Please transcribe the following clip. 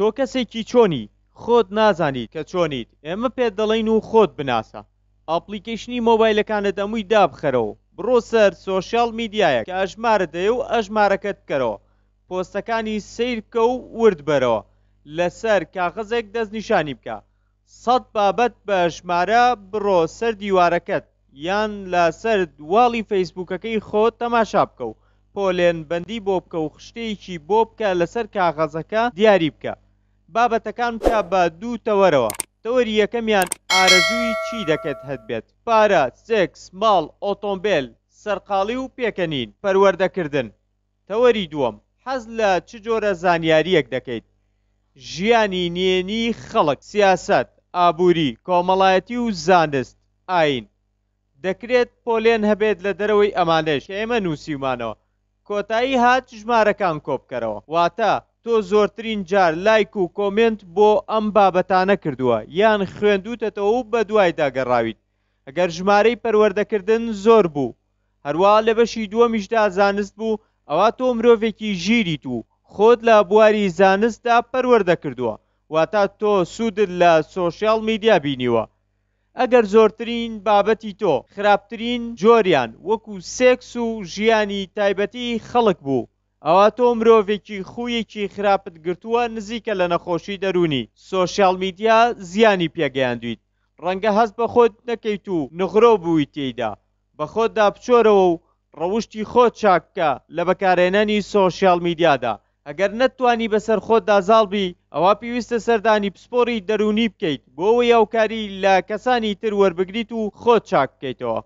تۆ کەسێکی چۆنی خۆت نازانیت کە چۆنیت ئێمە پێت دەڵین و خۆت بناسە ئاپلیکیشنی مۆبایلەکانت ئەمووی دابخەرەوە بڕۆ سەر سۆشیال میدیایە کە ئەژمارە دەیە و ئەژمارەکەت بکەرەوە پۆستەکانی سیرکە و ورد بەرەوە لەسەر کاغەزێک دەستنیشانی بکە سەد بابەت بە ژمارە بڕۆ سەر دیوارەکەت یان لە سەر دواڵی فەیسبوکەکەی خۆت تەماشا بکە و پۆلێن بەندی بۆ بکە و خشتەیەکی بۆ بکە لەسەر کاغەزەکە دیاری بکە بابەتەکان پیا بە دوو تەوەرەوە تەوەری یەکەمیان ئارەزووی چی دەکەت هەت بێت پارە سێکس ماڵ ئۆتۆمبیل سەرقاڵی و پێکەنین پەروەردەکردن تەوەری دووەم حەز لە چ جۆرە زانیاریەک دەکەیت ژیانی نێنی خەڵک سیاست ئابووری کۆمەڵایەتی و زانست ئاین دەکرێت پۆلێن هەبێت لە دەرەوەی ئەمانش ئێمە نووسیمانەوە کۆتایی هات ژمارەکان کۆبکەرەوە واتە تۆ زۆرترین جار لایک و کۆمنت بۆ ئەم بابەتانە کردووە یان خوێندوتەتەوە بە دوای داگەڕاویت ئەگەر ژمارەی پەروەردەکردن زۆر بوو هەروە لە بەشی دووەمیشدا زانست بوو ئەوە تۆ مرۆڤێکی ژیریت و خۆت لە بواری زانستدا پەروەەردە کردووە واتا تۆ سوودت لە سۆشیال میدیا بینیوە ئەگەر زۆرترین بابەتی تۆ خراپترین جۆریان وەکو سێکس و ژیانی تایبەتی خەڵک بوو ئەوە تۆ مرۆڤێکی خوویەکی خراپت گرتووە نزیکە لە نەخۆشی دەرونی سۆشیال میدیا زیانی پێگەیاندویت ڕەنگە هەست بە خۆت نەکەیت و نغرۆ بووی تێیدا بە خۆتدا بچۆرەوە و ڕەوشی خۆت چاککە لە بەکارێنانی سۆشیال میدیادا ئەگەر نەتوانی بەسەر خۆتدا زاڵبی ئەوە پێویستە سەردانی پسپۆری دەرونی بکەیت بۆەوە یاوکاری لە کەسانی تر وەربگریت و خۆت چاک بکەیتەوە.